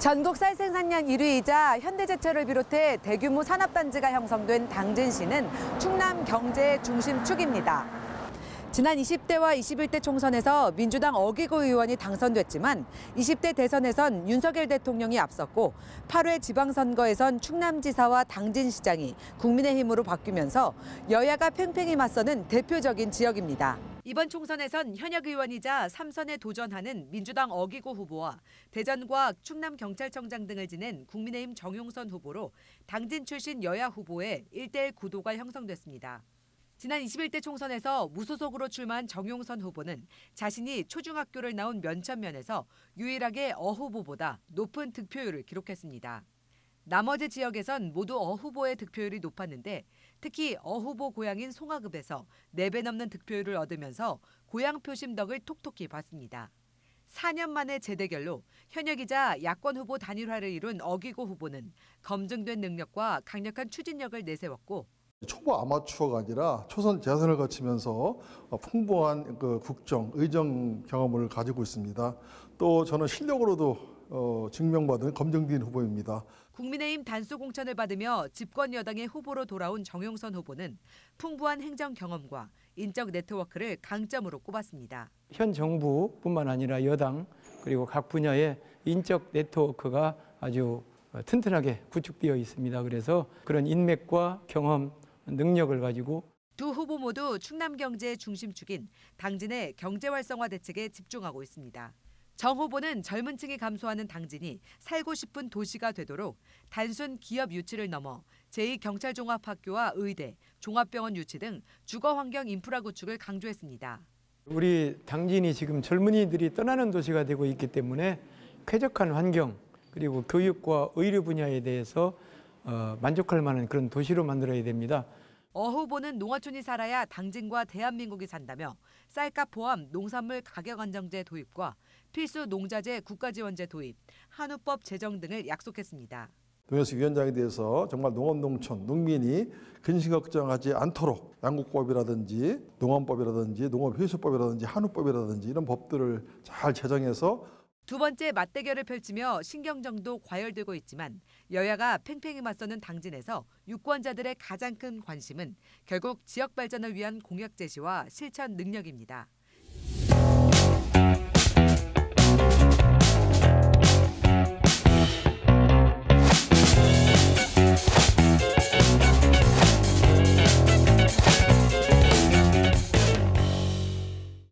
전국 쌀 생산량 1위이자 현대제철을 비롯해 대규모 산업단지가 형성된 당진시는 충남 경제의 중심축입니다. 지난 20대와 21대 총선에서 민주당 어기고 의원이 당선됐지만 20대 대선에선 윤석열 대통령이 앞섰고 8회 지방선거에선 충남지사와 당진시장이 국민의힘으로 바뀌면서 여야가 팽팽히 맞서는 대표적인 지역입니다. 이번 총선에선 현역 의원이자 3선에 도전하는 민주당 어기고 후보와 대전과 충남 경찰청장 등을 지낸 국민의힘 정용선 후보로 당진 출신 여야 후보의 1대1 구도가 형성됐습니다. 지난 21대 총선에서 무소속으로 출마한 정용선 후보는 자신이 초중학교를 나온 면천면에서 유일하게 어 후보보다 높은 득표율을 기록했습니다. 나머지 지역에선 모두 어 후보의 득표율이 높았는데 특히 어 후보 고향인 송하급에서 4배 넘는 득표율을 얻으면서 고향 표심덕을 톡톡히 봤습니다. 4년 만의 재대결로 현역이자 야권 후보 단일화를 이룬 어기고 후보는 검증된 능력과 강력한 추진력을 내세웠고 초보 아마추어가 아니라 초선 재선을 거치면서 어, 풍부한 그 국정, 의정 경험을 가지고 있습니다. 또 저는 실력으로도 어, 증명받은 검증된 후보입니다. 국민의힘 단수 공천을 받으며 집권 여당의 후보로 돌아온 정용선 후보는 풍부한 행정 경험과 인적 네트워크를 강점으로 꼽았습니다. 현 정부뿐만 아니라 여당 그리고 각 분야의 인적 네트워크가 아주 튼튼하게 구축되어 있습니다. 그래서 그런 인맥과 경험 능력을 가지고 두 후보 모두 충남 경제 의 중심축인 당진의 경제 활성화 대책에 집중하고 있습니다. 정 후보는 젊은 층이 감소하는 당진이 살고 싶은 도시가 되도록 단순 기업 유치를 넘어 제2경찰종합학교와 의대, 종합병원 유치 등 주거환경 인프라 구축을 강조했습니다. 우리 당진이 지금 젊은이들이 떠나는 도시가 되고 있기 때문에 쾌적한 환경 그리고 교육과 의료 분야에 대해서 어, 만족할 만한 그런 도시로 만들어야 됩니다. 어 후보는 농어촌이 살아야 당진과 대한민국이 산다며 쌀값 포함 농산물 가격 안정제 도입과 필수 농자재 국가지원제 도입, 한우법 제정 등을 약속했습니다. 동현식 위원장에 대해서 정말 농업농촌, 농민이 근심 걱정하지 않도록 양국법이라든지 농업법이라든지 농업회수법이라든지 한우법이라든지 이런 법들을 잘 제정해서 두 번째 맞대결을 펼치며 신경정도 과열되고 있지만 여야가 팽팽히 맞서는 당진에서 유권자들의 가장 큰 관심은 결국 지역 발전을 위한 공약 제시와 실천 능력입니다.